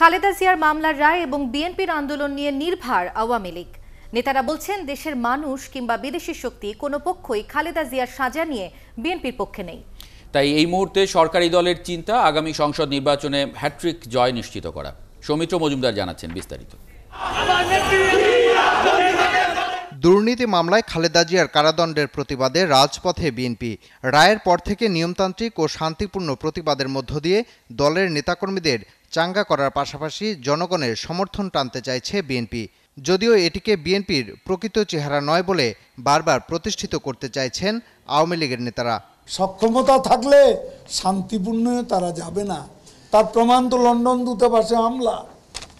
খালেদা জিয়ার মামলার রায় এবং বিএনপির আন্দোলন নিয়ে নির্ভার আওয়ামী লীগ নেতারা বলছেন দেশের মানুষ কিংবা বিদেশি শক্তি কোনো পক্ষই খালেদা জিয়ার সাজা নিয়ে বিএনপির পক্ষে নেই তাই এই মুহূর্তে সরকারি দলের চিন্তা আগামী সংসদ নির্বাচনে হ্যাট্রিক জয় নিশ্চিত করা সৌমিত্র মজুমদার জানাচ্ছেন বিস্তারিত দুর্নীতি মামলায় খালেদা জিয়ার কারাদণ্ডের প্রতিবাদে রাজপথে বিএনপি রায়ের পর থেকে নিয়মতান্ত্রিক ও শান্তিপূর্ণ প্রতিবাদের মধ্য দিয়ে দলের নেতাকর্মীদের চাঙ্গা করার পাশাপাশি জনগণের সমর্থন টানতে চাইছে বিএনপি যদিও এটিকে বিএনপির প্রকৃত চেহারা নয় বলে বারবার প্রতিষ্ঠিত করতে চাইছেন আওয়ামী লীগের নেতারা সক্ষমতা থাকলে শান্তিপূর্ণ তারা যাবে না তার প্রমাণ তো লন্ডন দূতাবাসে হামলা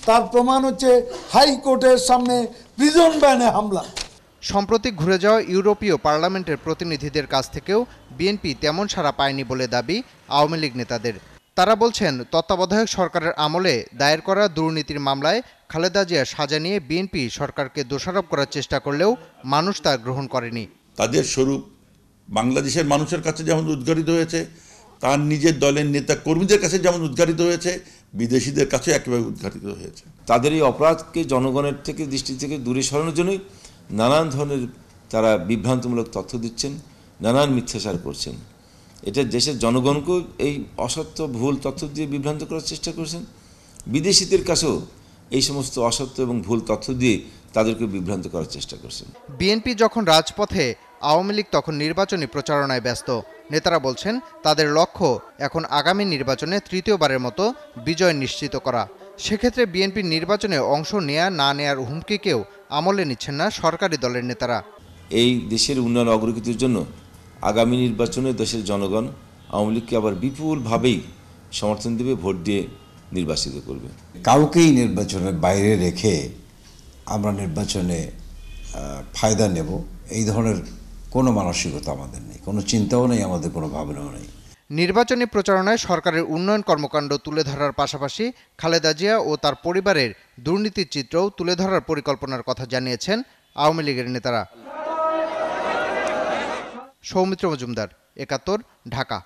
তার প্রমাণ হচ্ছে হাইকোর্টের সামনে প্রিজন ব্যানে হামলা সম্প্রতি ঘুরে যাওয়া ইউরোপীয় পার্লামেন্টের প্রতিনিধিদের কাছ থেকেও বিএনপি তেমন সাড়া পায়নি বলে দাবি আওয়ামী লীগ নেতাদের তারা বলছেন তত্ত্বাবধায়ক সরকারের আমলে দায়ের করা দুর্নীতির মামলায় খালেদা জিয়া সাজা নিয়ে বিএনপি সরকারকে দোষারোপ করার চেষ্টা করলেও মানুষ তা গ্রহণ করেনি তাদের স্বরূপ বাংলাদেশের মানুষের কাছে যেমন উদ্ঘাটিত হয়েছে তার নিজের দলের নেতা কর্মীদের কাছে যেমন উদ্ঘাটিত হয়েছে বিদেশিদের কাছে একেবারে উদ্ঘাটিত হয়েছে তাদের এই অপরাধকে জনগণের থেকে দৃষ্টি থেকে দূরে সরানোর জন্যই নানান ধরনের তারা বিভ্রান্তমূলক তথ্য দিচ্ছেন নানান মিথ্যাচার করছেন এটা দেশের জনগণকেও এই অসত্য ভুল তথ্য দিয়ে বিভ্রান্ত করার চেষ্টা করেছেন বিদেশিদের কাছেও এই সমস্ত অসত্য এবং ভুল তথ্য দিয়ে তাদেরকে বিভ্রান্ত করার চেষ্টা করছেন বিএনপি যখন রাজপথে আওয়ামী লীগ তখন নির্বাচনী প্রচারণায় ব্যস্ত নেতারা বলছেন তাদের লক্ষ্য এখন আগামী নির্বাচনে তৃতীয়বারের মতো বিজয় নিশ্চিত করা সেক্ষেত্রে বিএনপির নির্বাচনে অংশ নেয়া না নেয়ার হুমকিকেও আমলে নিচ্ছেন না সরকারি দলের নেতারা এই দেশের উন্নয়ন অগ্রগতির জন্য আগামী নির্বাচনে দেশের জনগণ আওয়ামী লীগকে আবার বিপুলভাবেই সমর্থন দেবে ভোট দিয়ে নির্বাচিত করবে কাউকেই নির্বাচনের বাইরে রেখে আমরা নির্বাচনে ফায়দা নেব এই ধরনের কোনো মানসিকতা আমাদের নেই কোনো চিন্তাও নেই আমাদের কোনো ভাবনাও নেই নির্বাচনী প্রচারণায় সরকারের উন্নয়ন কর্মকাণ্ড তুলে ধরার পাশাপাশি খালেদা জিয়া ও তার পরিবারের দুর্নীতির চিত্রও তুলে ধরার পরিকল্পনার কথা জানিয়েছেন আওয়ামী লীগের নেতারা সৌমিত্র মজুমদার একাত্তর ঢাকা